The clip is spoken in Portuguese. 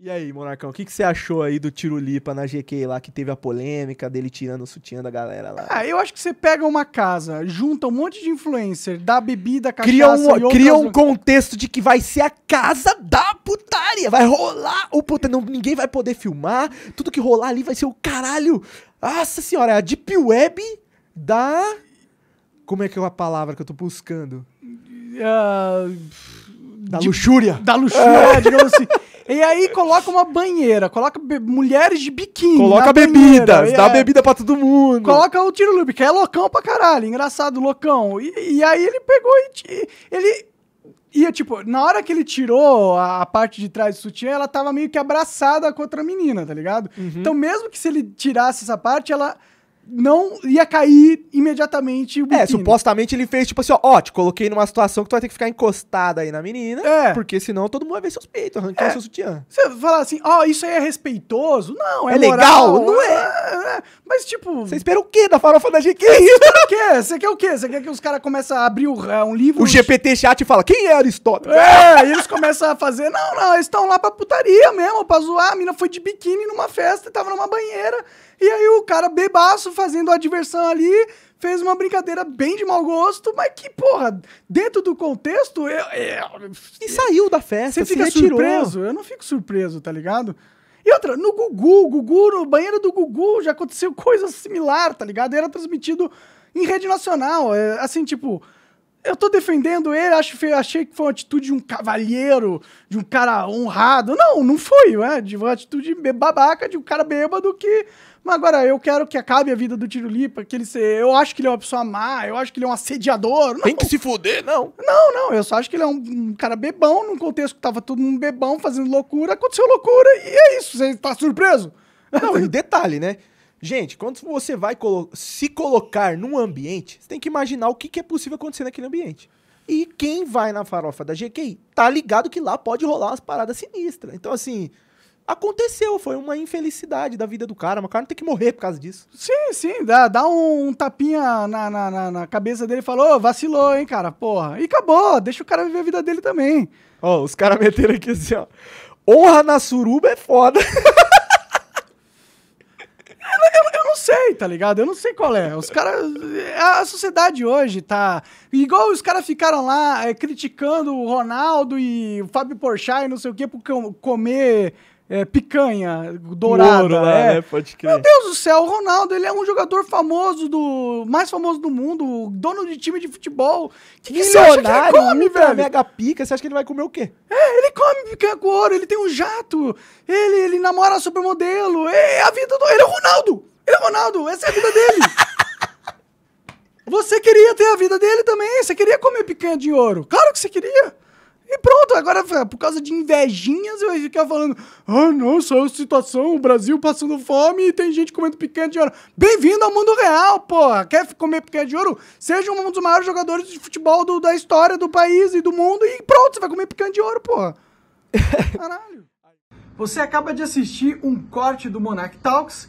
E aí, Monarcão, o que, que você achou aí do Lipa na GK lá, que teve a polêmica dele tirando o sutiã da galera lá? Ah, eu acho que você pega uma casa, junta um monte de influencer, dá bebida, cachaça cria um, Cria um contexto de que vai ser a casa da putaria, vai rolar o puta, não, ninguém vai poder filmar, tudo que rolar ali vai ser o caralho. Nossa senhora, é a deep web da... Como é que é a palavra que eu tô buscando? Uh, da de... luxúria. Da luxúria, é. digamos assim. E aí coloca uma banheira, coloca mulheres de biquíni. Coloca bebidas, dá é. bebida pra todo mundo. Coloca o tiro que é loucão pra caralho, engraçado, loucão. E, e aí ele pegou e. Ele ia, tipo, na hora que ele tirou a, parte de trás do sutiã, ela tava meio que abraçada com outra menina, tá ligado? Uhum. Então, mesmo que se ele tirasse essa parte, ela não ia cair imediatamente o biquíni. É, supostamente ele fez tipo assim, ó, ó, te coloquei numa situação que tu vai ter que ficar encostada aí na menina, é. porque senão todo mundo vai ver seus peitos, arrancar é. seu sutiã. Você falar assim, ó, isso aí é respeitoso? Não, é, é moral, legal, não é. é. Mas, tipo. Você espera o quê da farofa da GQ? O quer? Você quer o quê? Você quer que os caras comecem a abrir um livro? O GPT chat fala: quem é Aristóteles? É, e eles começam a fazer. Não, não, eles estão lá pra putaria mesmo, pra zoar. A mina foi de biquíni numa festa e tava numa banheira. E aí o cara bebaço fazendo a diversão ali fez uma brincadeira bem de mau gosto, mas que, porra, dentro do contexto. Eu, eu, e saiu da festa, você fica surpreso. Eu não fico surpreso, tá ligado? E outra, no Gugu, Gugu, no banheiro do Gugu já aconteceu coisa similar, tá ligado? E era transmitido em rede nacional. É, assim, tipo, eu tô defendendo ele, acho, achei que foi uma atitude de um cavalheiro, de um cara honrado. Não, não foi, né? De uma atitude babaca, de um cara bêbado que. Mas agora, eu quero que acabe a vida do Lipa, que ele seja. Eu acho que ele é uma pessoa má, eu acho que ele é um assediador. Não. Tem que se fuder, não. Não, não, eu só acho que ele é um, um, cara bebão, num contexto que tava todo mundo bebão, fazendo loucura, aconteceu loucura, e é isso, você tá surpreso? Não, e detalhe, né? Gente, quando você vai colo se colocar num ambiente, você tem que imaginar o que, que é possível acontecer naquele ambiente. E quem vai na farofa da GQI tá ligado que lá pode rolar umas paradas sinistras. Então, assim, aconteceu, foi uma infelicidade da vida do cara, mas o cara não tem que morrer por causa disso. Sim, sim, dá, dá um, tapinha na, na, na, na, cabeça dele e falou, oh, vacilou, hein, cara, porra. E acabou, deixa o cara viver a vida dele também. Ó, os caras meteram aqui assim, ó. Honra na suruba é foda. sei, tá ligado? Eu não sei qual é. Os caras. É, a sociedade hoje tá. Igual os caras ficaram lá é, criticando o Ronaldo e o Fábio Porchat e não sei o quê por comer. É, picanha dourada. Ouro, é. né? Pode crer. Meu Deus do céu, o Ronaldo, ele é um jogador famoso do. mais famoso do mundo, dono de time de futebol. Que que você acha que ele come, ultra, velho? mega pica, você acha que ele vai comer o quê? É, ele come picanha com ouro, ele tem um jato, ele, ele namora supermodelo, é a vida do. Ele é o Ronaldo! Ele é Ronaldo, essa é a vida dele. você queria ter a vida dele também, você queria comer picanha de ouro. Claro que você queria. E pronto, agora por causa de invejinhas eu ficar falando: ah, nossa, a situação, o Brasil passando fome e tem gente comendo picanha de ouro. Bem-vindo ao mundo real, porra! Quer comer picanha de ouro? Seja um dos maiores jogadores de futebol do, da história do país e do mundo e pronto, você vai comer picanha de ouro, porra! Caralho! Você acaba de assistir um corte do Monarch Talks